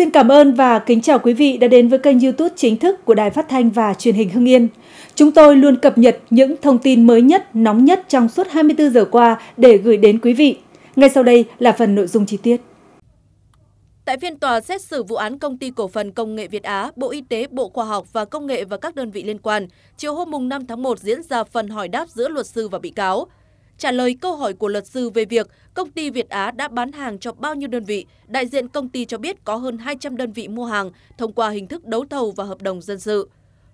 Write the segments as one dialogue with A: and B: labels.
A: Xin cảm ơn và kính chào quý vị đã đến với kênh YouTube chính thức của Đài Phát thanh và Truyền hình Hưng Yên. Chúng tôi luôn cập nhật những thông tin mới nhất, nóng nhất trong suốt 24 giờ qua để gửi đến quý vị. Ngay sau đây là phần nội dung chi tiết. Tại phiên tòa xét xử vụ án công ty cổ phần công nghệ Việt Á, Bộ Y tế, Bộ Khoa học và Công nghệ và các đơn vị liên quan, chiều hôm 5 tháng 1 diễn ra phần hỏi đáp giữa luật sư và bị cáo. Trả lời câu hỏi của luật sư về việc công ty Việt Á đã bán hàng cho bao nhiêu đơn vị, đại diện công ty cho biết có hơn 200 đơn vị mua hàng thông qua hình thức đấu thầu và hợp đồng dân sự.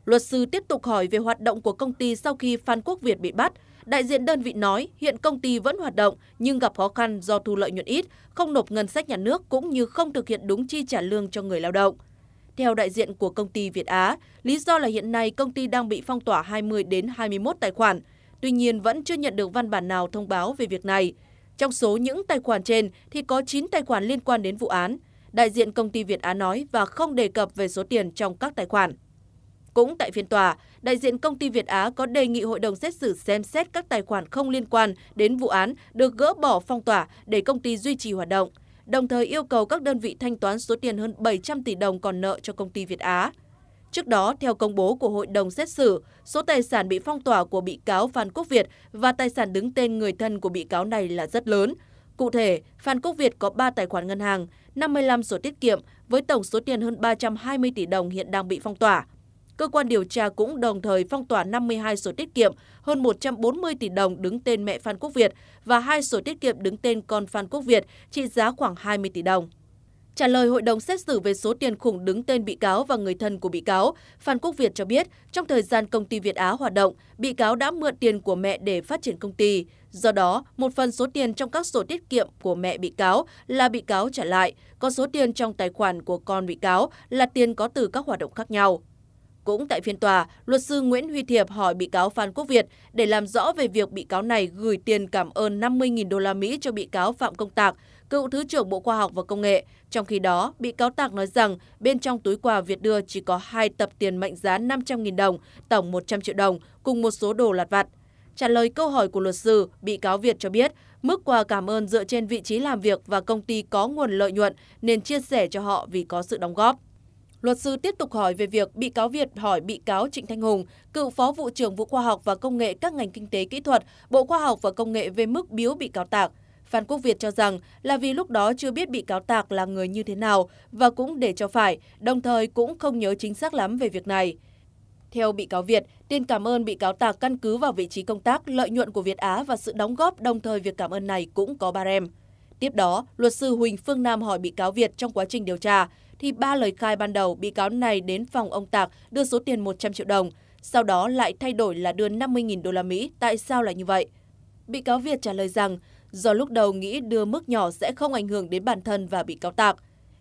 A: Luật sư tiếp tục hỏi về hoạt động của công ty sau khi Phan Quốc Việt bị bắt. Đại diện đơn vị nói hiện công ty vẫn hoạt động nhưng gặp khó khăn do thu lợi nhuận ít, không nộp ngân sách nhà nước cũng như không thực hiện đúng chi trả lương cho người lao động. Theo đại diện của công ty Việt Á, lý do là hiện nay công ty đang bị phong tỏa 20 đến 21 tài khoản – tuy nhiên vẫn chưa nhận được văn bản nào thông báo về việc này. Trong số những tài khoản trên thì có 9 tài khoản liên quan đến vụ án. Đại diện công ty Việt Á nói và không đề cập về số tiền trong các tài khoản. Cũng tại phiên tòa, đại diện công ty Việt Á có đề nghị hội đồng xét xử xem xét các tài khoản không liên quan đến vụ án được gỡ bỏ phong tỏa để công ty duy trì hoạt động, đồng thời yêu cầu các đơn vị thanh toán số tiền hơn 700 tỷ đồng còn nợ cho công ty Việt Á. Trước đó, theo công bố của hội đồng xét xử, số tài sản bị phong tỏa của bị cáo Phan Quốc Việt và tài sản đứng tên người thân của bị cáo này là rất lớn. Cụ thể, Phan Quốc Việt có 3 tài khoản ngân hàng, 55 sổ tiết kiệm với tổng số tiền hơn 320 tỷ đồng hiện đang bị phong tỏa. Cơ quan điều tra cũng đồng thời phong tỏa 52 sổ tiết kiệm, hơn 140 tỷ đồng đứng tên mẹ Phan Quốc Việt và hai sổ tiết kiệm đứng tên con Phan Quốc Việt trị giá khoảng 20 tỷ đồng. Trả lời hội đồng xét xử về số tiền khủng đứng tên bị cáo và người thân của bị cáo, Phan Quốc Việt cho biết, trong thời gian công ty Việt Á hoạt động, bị cáo đã mượn tiền của mẹ để phát triển công ty. Do đó, một phần số tiền trong các sổ tiết kiệm của mẹ bị cáo là bị cáo trả lại, còn số tiền trong tài khoản của con bị cáo là tiền có từ các hoạt động khác nhau. Cũng tại phiên tòa, luật sư Nguyễn Huy Thiệp hỏi bị cáo Phan Quốc Việt để làm rõ về việc bị cáo này gửi tiền cảm ơn 50.000 đô la Mỹ cho bị cáo Phạm Công Tạc, cựu Thứ trưởng Bộ Khoa học và Công nghệ. Trong khi đó, bị cáo Tạc nói rằng bên trong túi quà Việt đưa chỉ có hai tập tiền mệnh giá 500.000 đồng, tổng 100 triệu đồng, cùng một số đồ lặt vặt. Trả lời câu hỏi của luật sư, bị cáo Việt cho biết mức quà cảm ơn dựa trên vị trí làm việc và công ty có nguồn lợi nhuận nên chia sẻ cho họ vì có sự đóng góp. Luật sư tiếp tục hỏi về việc bị cáo Việt hỏi bị cáo Trịnh Thanh Hùng, cựu phó vụ trưởng vụ khoa học và công nghệ các ngành kinh tế kỹ thuật, Bộ Khoa học và Công nghệ về mức biếu bị cáo Tạc. Phan Quốc Việt cho rằng là vì lúc đó chưa biết bị cáo Tạc là người như thế nào và cũng để cho phải, đồng thời cũng không nhớ chính xác lắm về việc này. Theo bị cáo Việt, tiền cảm ơn bị cáo Tạc căn cứ vào vị trí công tác, lợi nhuận của Việt Á và sự đóng góp đồng thời việc cảm ơn này cũng có ba em. Tiếp đó, luật sư Huỳnh Phương Nam hỏi bị cáo Việt trong quá trình điều tra, thì ba lời khai ban đầu bị cáo này đến phòng ông Tạc đưa số tiền 100 triệu đồng, sau đó lại thay đổi là đưa 50.000 đô la Mỹ. Tại sao lại như vậy? Bị cáo Việt trả lời rằng do lúc đầu nghĩ đưa mức nhỏ sẽ không ảnh hưởng đến bản thân và bị cáo Tạc.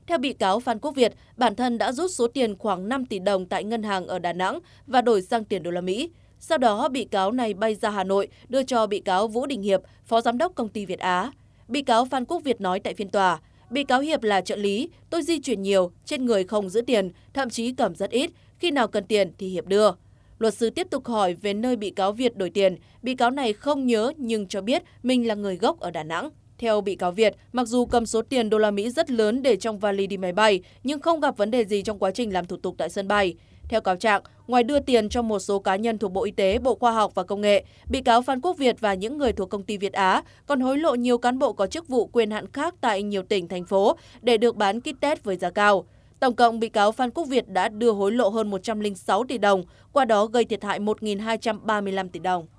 A: Theo bị cáo Phan Quốc Việt, bản thân đã rút số tiền khoảng 5 tỷ đồng tại ngân hàng ở Đà Nẵng và đổi sang tiền đô la Mỹ. Sau đó, bị cáo này bay ra Hà Nội đưa cho bị cáo Vũ Đình Hiệp, phó giám đốc công ty Việt Á. Bị cáo Phan Quốc Việt nói tại phiên tòa, bị cáo Hiệp là trợ lý, tôi di chuyển nhiều, trên người không giữ tiền, thậm chí cầm rất ít, khi nào cần tiền thì Hiệp đưa. Luật sư tiếp tục hỏi về nơi bị cáo Việt đổi tiền. Bị cáo này không nhớ nhưng cho biết mình là người gốc ở Đà Nẵng. Theo bị cáo Việt, mặc dù cầm số tiền đô la Mỹ rất lớn để trong vali đi máy bay, nhưng không gặp vấn đề gì trong quá trình làm thủ tục tại sân bay. Theo cáo trạng, ngoài đưa tiền cho một số cá nhân thuộc Bộ Y tế, Bộ Khoa học và Công nghệ, bị cáo Phan Quốc Việt và những người thuộc công ty Việt Á còn hối lộ nhiều cán bộ có chức vụ quyền hạn khác tại nhiều tỉnh, thành phố để được bán kit test với giá cao. Tổng cộng, bị cáo Phan Quốc Việt đã đưa hối lộ hơn 106 tỷ đồng, qua đó gây thiệt hại 1.235 tỷ đồng.